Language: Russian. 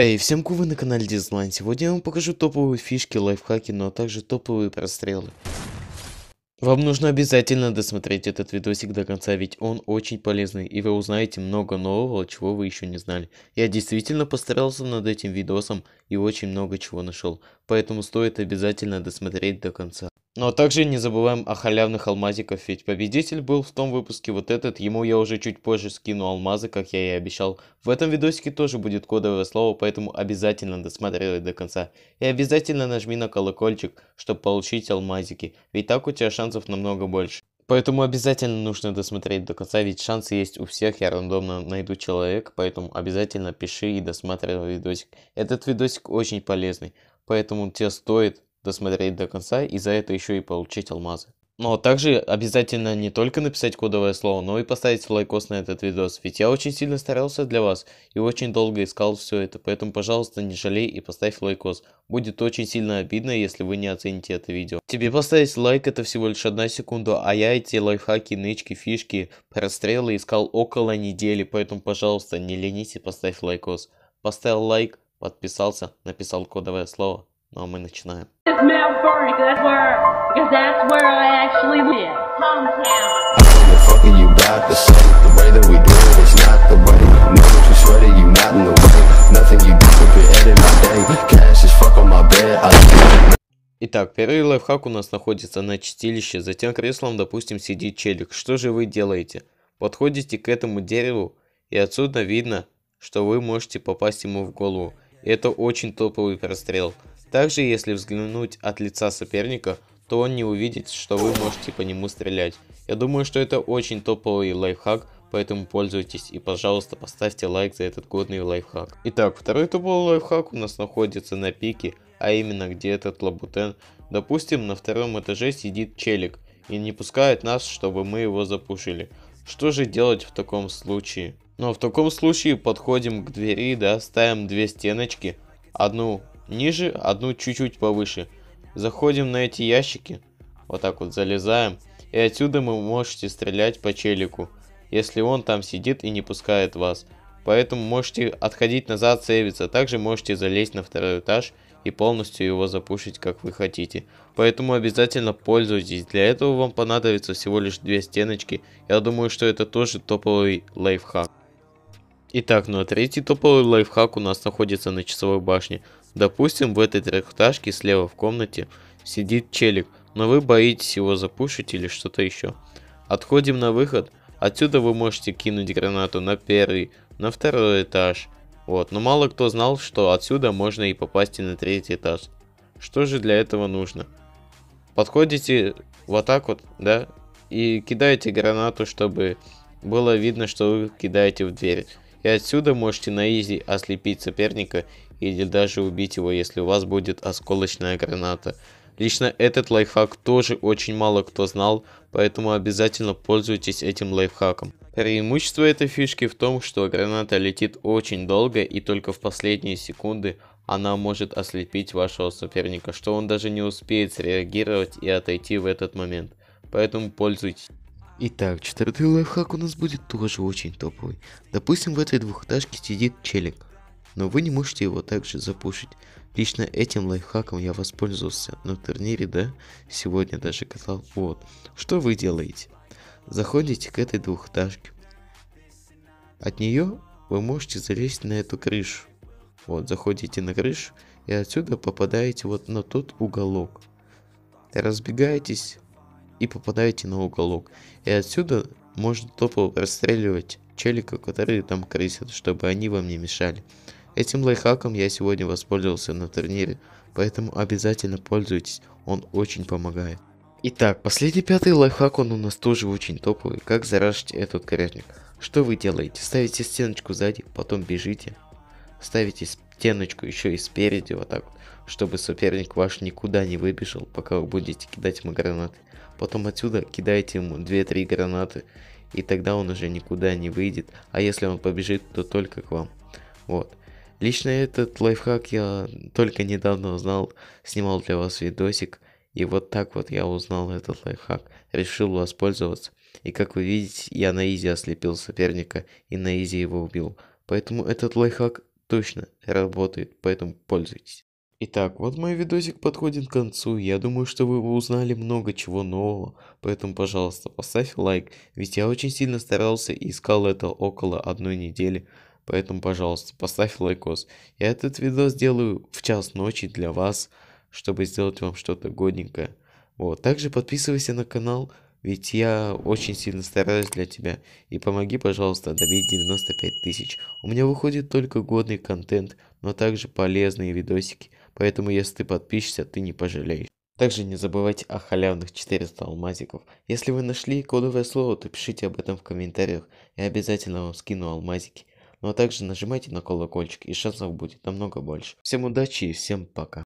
Эй, всем кувы на канале Дизлайн. Сегодня я вам покажу топовые фишки, лайфхаки, но ну а также топовые прострелы. Вам нужно обязательно досмотреть этот видосик до конца, ведь он очень полезный, и вы узнаете много нового, чего вы еще не знали. Я действительно постарался над этим видосом и очень много чего нашел, поэтому стоит обязательно досмотреть до конца. Но ну, а также не забываем о халявных алмазиках, ведь победитель был в том выпуске вот этот, ему я уже чуть позже скину алмазы, как я и обещал. В этом видосике тоже будет кодовое слово, поэтому обязательно досматривай до конца. И обязательно нажми на колокольчик, чтобы получить алмазики, ведь так у тебя шансов намного больше. Поэтому обязательно нужно досмотреть до конца, ведь шансы есть у всех, я рандомно найду человека, поэтому обязательно пиши и досматривай видосик. Этот видосик очень полезный, поэтому тебе стоит досмотреть до конца и за это еще и получить алмазы. Но также обязательно не только написать кодовое слово, но и поставить лайкос на этот видос, ведь я очень сильно старался для вас и очень долго искал все это, поэтому пожалуйста не жалей и поставь лайкос. Будет очень сильно обидно, если вы не оцените это видео. Тебе поставить лайк это всего лишь одна секунда, а я эти лайфхаки, нычки, фишки, прострелы искал около недели, поэтому пожалуйста не ленись и поставь лайкос. Поставил лайк, подписался, написал кодовое слово. Ну а мы начинаем. Итак, первый лайфхак у нас находится на чистилище, затем креслом, допустим, сидит челик. Что же вы делаете? Подходите к этому дереву, и отсюда видно, что вы можете попасть ему в голову. Это очень топовый прострел. Также, если взглянуть от лица соперника, то он не увидит, что вы можете по нему стрелять. Я думаю, что это очень топовый лайфхак, поэтому пользуйтесь и пожалуйста поставьте лайк за этот годный лайфхак. Итак, второй топовый лайфхак у нас находится на пике, а именно где этот лабутен. Допустим, на втором этаже сидит челик и не пускает нас, чтобы мы его запушили. Что же делать в таком случае? Но ну, а в таком случае подходим к двери, да, ставим две стеночки, одну Ниже, одну чуть-чуть повыше. Заходим на эти ящики. Вот так вот залезаем. И отсюда вы можете стрелять по челику, если он там сидит и не пускает вас. Поэтому можете отходить назад, сейвиться. Также можете залезть на второй этаж и полностью его запушить, как вы хотите. Поэтому обязательно пользуйтесь. Для этого вам понадобится всего лишь две стеночки. Я думаю, что это тоже топовый лайфхак. Итак, ну а третий топовый лайфхак у нас находится на часовой башне. Допустим, в этой трехэтажке слева в комнате сидит челик, но вы боитесь его запушить или что-то еще. Отходим на выход. Отсюда вы можете кинуть гранату на первый, на второй этаж. Вот, но мало кто знал, что отсюда можно и попасть и на третий этаж. Что же для этого нужно? Подходите вот так вот, да, и кидаете гранату, чтобы было видно, что вы кидаете в дверь. И отсюда можете на изи ослепить соперника или даже убить его, если у вас будет осколочная граната. Лично этот лайфхак тоже очень мало кто знал, поэтому обязательно пользуйтесь этим лайфхаком. Преимущество этой фишки в том, что граната летит очень долго и только в последние секунды она может ослепить вашего соперника, что он даже не успеет среагировать и отойти в этот момент. Поэтому пользуйтесь. Итак, четвертый лайфхак у нас будет тоже очень топовый. Допустим, в этой двухэтажке сидит челик, но вы не можете его также запушить. Лично этим лайфхаком я воспользовался на турнире, да? Сегодня даже катал. Вот. Что вы делаете? Заходите к этой двухэтажке. От нее вы можете залезть на эту крышу. Вот, заходите на крышу и отсюда попадаете вот на тот уголок. Разбегаетесь и попадаете на уголок. И отсюда можно тупо расстреливать челика, которые там крысят, чтобы они вам не мешали. Этим лайфхаком я сегодня воспользовался на турнире, поэтому обязательно пользуйтесь, он очень помогает. Итак, последний пятый лайфхак, он у нас тоже очень топовый, как заражить этот коряжник. Что вы делаете? Ставите стеночку сзади, потом бежите, ставите стеночку еще и спереди, вот так вот, чтобы соперник ваш никуда не выбежал, пока вы будете кидать ему гранаты. Потом отсюда кидайте ему 2-3 гранаты, и тогда он уже никуда не выйдет, а если он побежит, то только к вам. Вот. Лично этот лайфхак я только недавно узнал, снимал для вас видосик, и вот так вот я узнал этот лайфхак, решил воспользоваться. И как вы видите, я на изи ослепил соперника и на изи его убил. Поэтому этот лайфхак точно работает, поэтому пользуйтесь. Итак, вот мой видосик подходит к концу, я думаю, что вы узнали много чего нового, поэтому, пожалуйста, поставь лайк, ведь я очень сильно старался и искал это около одной недели, поэтому, пожалуйста, поставь лайкос. Я этот видос делаю в час ночи для вас, чтобы сделать вам что-то годненькое. Вот, также подписывайся на канал, ведь я очень сильно стараюсь для тебя. И помоги, пожалуйста, добить 95 тысяч. У меня выходит только годный контент, но также полезные видосики. Поэтому, если ты подпишешься, ты не пожалеешь. Также не забывайте о халявных 400 алмазиков. Если вы нашли кодовое слово, то пишите об этом в комментариях. Я обязательно вам скину алмазики. Ну а также нажимайте на колокольчик, и шансов будет намного больше. Всем удачи и всем пока.